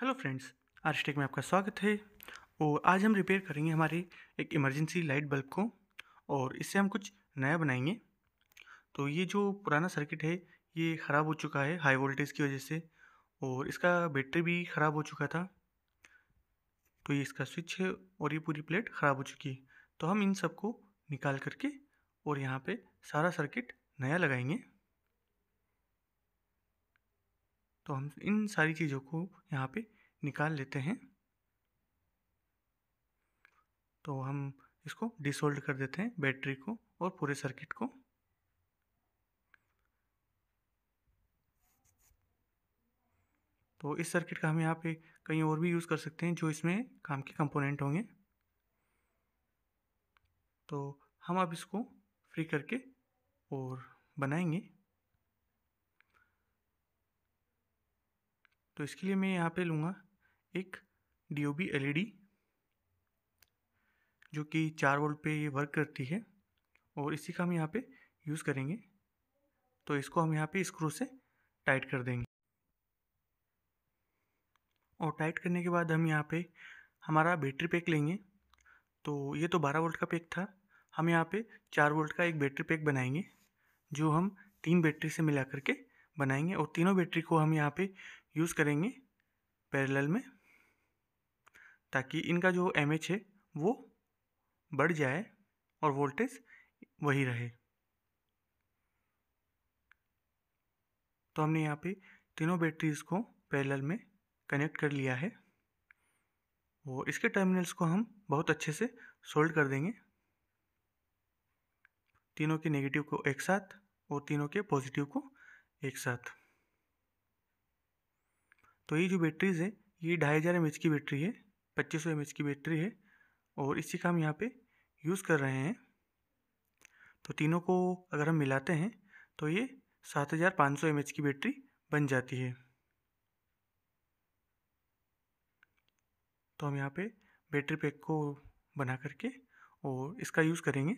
hello friends are stake में आपका स्वागत है और आज हम रिपेयर करेंगे हमारे एक इमरजेंसी लाइट बल्ब को और इससे हम कुछ नया बनाएंगे तो ये जो पुराना सर्किट है ये ख़राब हो चुका है हाई वोल्टेज की वजह से और इसका बैटरी भी ख़राब हो चुका था तो ये इसका स्विच है और ये पूरी प्लेट ख़राब हो चुकी है तो हम इन सबको निकाल करके और यहाँ पर सारा सर्किट नया लगाएंगे तो हम इन सारी चीज़ों को यहाँ पे निकाल लेते हैं तो हम इसको डिसोल्ड कर देते हैं बैटरी को और पूरे सर्किट को तो इस सर्किट का हम यहाँ पे कहीं और भी यूज़ कर सकते हैं जो इसमें काम के कंपोनेंट होंगे तो हम अब इसको फ्री करके और बनाएंगे तो इसके लिए मैं यहाँ पे लूँगा एक D O B L E D जो कि चार वोल्ट पे ये वर्क करती है और इसी का हम यहाँ पे यूज़ करेंगे तो इसको हम यहाँ पे स्क्रू से टाइट कर देंगे और टाइट करने के बाद हम यहाँ पे हमारा बैटरी पैक लेंगे तो ये तो बारह वोल्ट का पैक था हम यहाँ पे चार वोल्ट का एक बैटरी पैक बनाएंगे जो हम तीन बैटरी से मिला करके बनाएंगे और तीनों बैटरी को हम यहाँ पे यूज़ करेंगे पैरेलल में ताकि इनका जो एम एच है वो बढ़ जाए और वोल्टेज वही रहे तो हमने यहाँ पे तीनों बैटरीज को पैरेलल में कनेक्ट कर लिया है वो इसके टर्मिनल्स को हम बहुत अच्छे से सोल्ड कर देंगे तीनों के नेगेटिव को एक साथ और तीनों के पॉजिटिव को एक साथ तो ये जो बैटरीज है ये ढाई हज़ार एम की बैटरी है पच्चीस सौ एम की बैटरी है और इसी का हम यहाँ पे यूज़ कर रहे हैं तो तीनों को अगर हम मिलाते हैं तो ये सात हज़ार पाँच सौ एम की बैटरी बन जाती है तो हम यहाँ पे बैटरी पैक को बना करके और इसका यूज़ करेंगे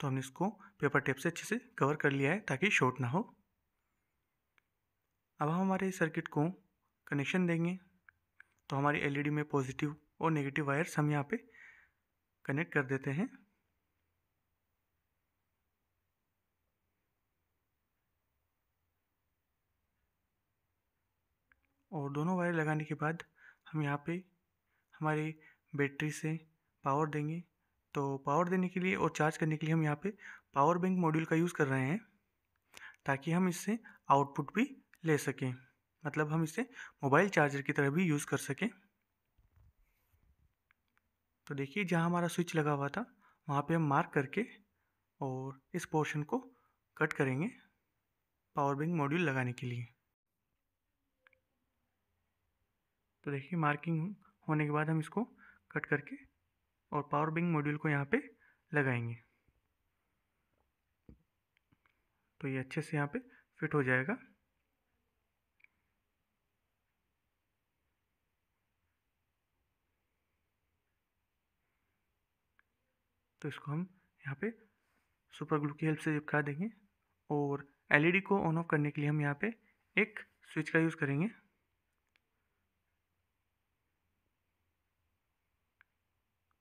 तो हमने इसको पेपर टेप से अच्छे से कवर कर लिया है ताकि शॉर्ट ना हो अब हम हमारे सर्किट को कनेक्शन देंगे तो हमारी एलईडी e में पॉजिटिव और नेगेटिव वायर्स हम यहाँ पे कनेक्ट कर देते हैं और दोनों वायर लगाने के बाद हम यहाँ पे हमारी बैटरी से पावर देंगे तो पावर देने के लिए और चार्ज करने के लिए हम यहाँ पे पावर बैंक मॉड्यूल का यूज़ कर रहे हैं ताकि हम इससे आउटपुट भी ले सकें मतलब हम इसे मोबाइल चार्जर की तरह भी यूज़ कर सकें तो देखिए जहाँ हमारा स्विच लगा हुआ था वहाँ पे हम मार्क करके और इस पोर्शन को कट करेंगे पावर बैंक मॉड्यूल लगाने के लिए तो देखिए मार्किंग होने के बाद हम इसको कट करके और पावर बैंक मॉड्यूल को यहाँ पे लगाएंगे तो ये अच्छे से यहाँ पे फिट हो जाएगा तो इसको हम यहाँ पे सुपर ग्लू की हेल्प से चिपका देंगे और एलईडी को ऑन ऑफ करने के लिए हम यहाँ पे एक स्विच का यूज़ करेंगे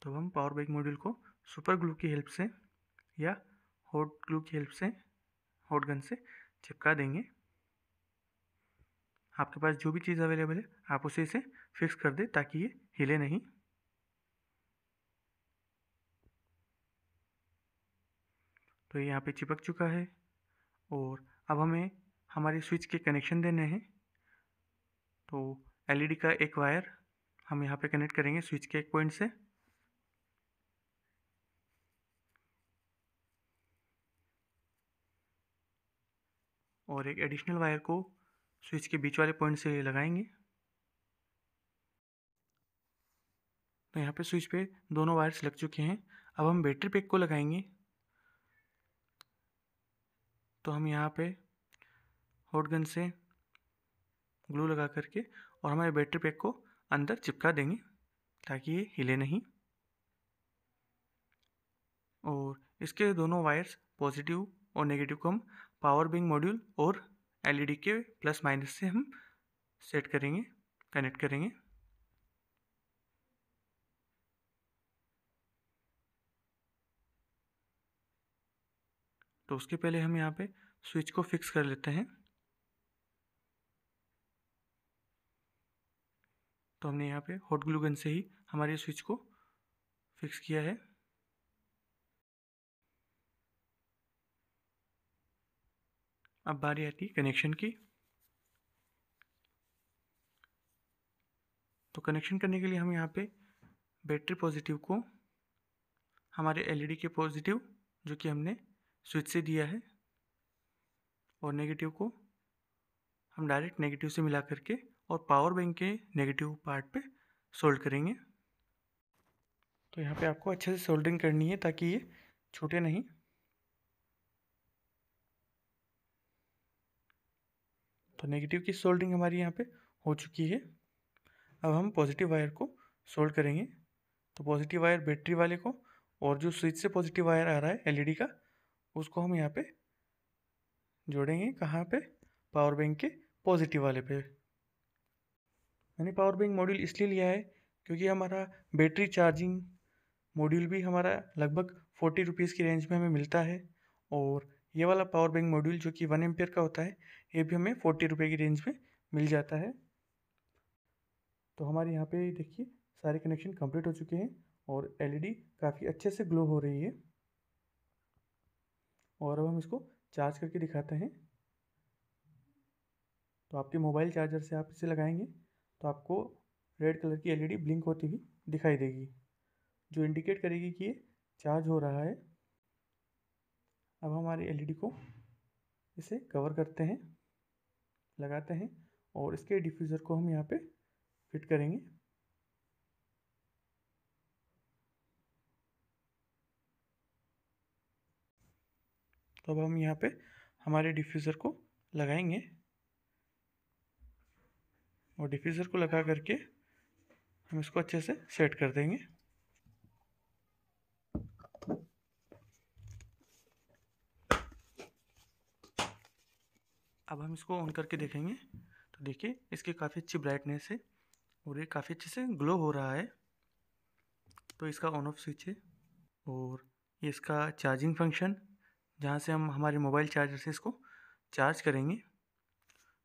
तो हम पावर बैंक मॉड्यूल को सुपर ग्लू की हेल्प से या हॉट ग्लू की हेल्प से हॉट गन से चिपका देंगे आपके पास जो भी चीज़ अवेलेबल है आप उसे इसे फिक्स कर दें ताकि ये हिले नहीं तो ये यहाँ पे चिपक चुका है और अब हमें हमारे स्विच के कनेक्शन देने हैं तो एलईडी का एक वायर हम यहाँ पे कनेक्ट करेंगे स्विच के एक पॉइंट से और एक एडिशनल वायर को स्विच के बीच वाले पॉइंट से लगाएंगे तो यहाँ पे स्विच पे दोनों वायर्स लग चुके हैं अब हम बैटरी पैक को लगाएंगे तो हम यहाँ पे हॉट गन से ग्लू लगा करके और हमारे बैटरी पैक को अंदर चिपका देंगे ताकि ये हिले नहीं और इसके दोनों वायर्स पॉजिटिव और नेगेटिव को हम पावर बैंक मॉड्यूल और एलईडी e के प्लस माइनस से हम सेट करेंगे कनेक्ट करेंगे तो उसके पहले हम यहाँ पे स्विच को फिक्स कर लेते हैं तो हमने यहाँ पे हॉट ग्लू गन से ही हमारे स्विच को फिक्स किया है अब बारी आती है कनेक्शन की तो कनेक्शन करने के लिए हम यहाँ पे बैटरी पॉजिटिव को हमारे एलईडी e के पॉजिटिव जो कि हमने स्विच से दिया है और नेगेटिव को हम डायरेक्ट नेगेटिव से मिला करके और पावर बैंक के नेगेटिव पार्ट पे सोल्ड करेंगे तो यहाँ पे आपको अच्छे से सोल्डिंग करनी है ताकि ये छूटे नहीं तो नेगेटिव की सोल्डिंग हमारी यहाँ पे हो चुकी है अब हम पॉजिटिव वायर को सोल्ड करेंगे तो पॉजिटिव वायर बैटरी वाले को और जो स्विच से पॉजिटिव वायर आ रहा है एलईडी e का उसको हम यहाँ पे जोड़ेंगे कहाँ पे पावर बैंक के पॉजिटिव वाले पे मैंने पावर बैंक मॉड्यूल इसलिए लिया है क्योंकि हमारा बैटरी चार्जिंग मॉड्यूल भी हमारा लगभग फोर्टी रुपीज़ की रेंज में हमें मिलता है और ये वाला पावर बैंक मॉड्यूल जो कि वन एमपियर का होता है ये भी हमें फोर्टी रुपये की रेंज में मिल जाता है तो हमारे यहाँ पे देखिए सारे कनेक्शन कंप्लीट हो चुके हैं और एलईडी e काफ़ी अच्छे से ग्लो हो रही है और अब हम इसको चार्ज करके दिखाते हैं तो आपके मोबाइल चार्जर से आप इसे लगाएंगे तो आपको रेड कलर की एलईडी ब्लिंक होती हुई दिखाई देगी जो इंडिकेट करेगी कि ये चार्ज हो रहा है अब हमारी एलईडी को इसे कवर करते हैं लगाते हैं और इसके डिफ्यूज़र को हम यहाँ पे फिट करेंगे तो अब हम यहाँ पे हमारे डिफ्यूज़र को लगाएंगे और डिफ्यूज़र को लगा करके हम इसको अच्छे से सेट कर देंगे अब हम इसको ऑन करके देखेंगे तो देखिए इसकी काफ़ी अच्छी ब्राइटनेस है और ये काफ़ी अच्छे से ग्लो हो रहा है तो इसका ऑन ऑफ स्विच है और ये इसका चार्जिंग फंक्शन जहाँ से हम हमारे मोबाइल चार्जर से इसको चार्ज करेंगे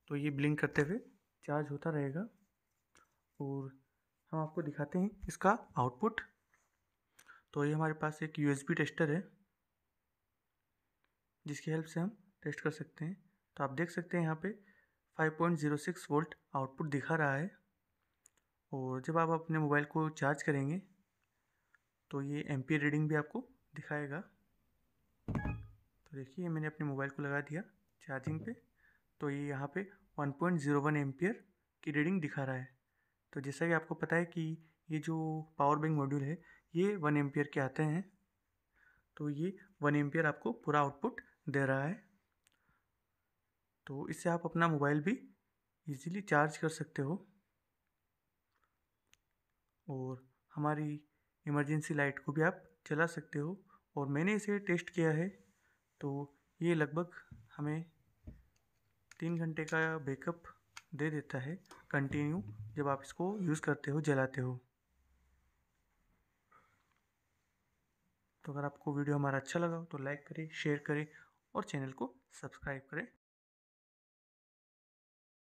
तो ये ब्लिंक करते हुए चार्ज होता रहेगा और हम आपको दिखाते हैं इसका आउटपुट तो ये हमारे पास एक यूएसबी टेस्टर है जिसकी हेल्प से हम टेस्ट कर सकते हैं तो आप देख सकते हैं यहाँ पे 5.06 वोल्ट आउटपुट दिखा रहा है और जब आप अपने मोबाइल को चार्ज करेंगे तो ये एम रीडिंग भी आपको दिखाएगा देखिए मैंने अपने मोबाइल को लगा दिया चार्जिंग पे तो ये यहाँ पे 1.01 पॉइंट की रीडिंग दिखा रहा है तो जैसा कि आपको पता है कि ये जो पावर बैंक मॉड्यूल है ये वन एम्पियर के आते हैं तो ये वन एम्पियर आपको पूरा आउटपुट दे रहा है तो इससे आप अपना मोबाइल भी इजीली चार्ज कर सकते हो और हमारी इमरजेंसी लाइट को भी आप चला सकते हो और मैंने इसे टेस्ट किया है तो ये लगभग हमें तीन घंटे का बैकअप दे देता है कंटिन्यू जब आप इसको यूज़ करते हो जलाते हो तो अगर आपको वीडियो हमारा अच्छा लगा हो तो लाइक करें शेयर करें और चैनल को सब्सक्राइब करें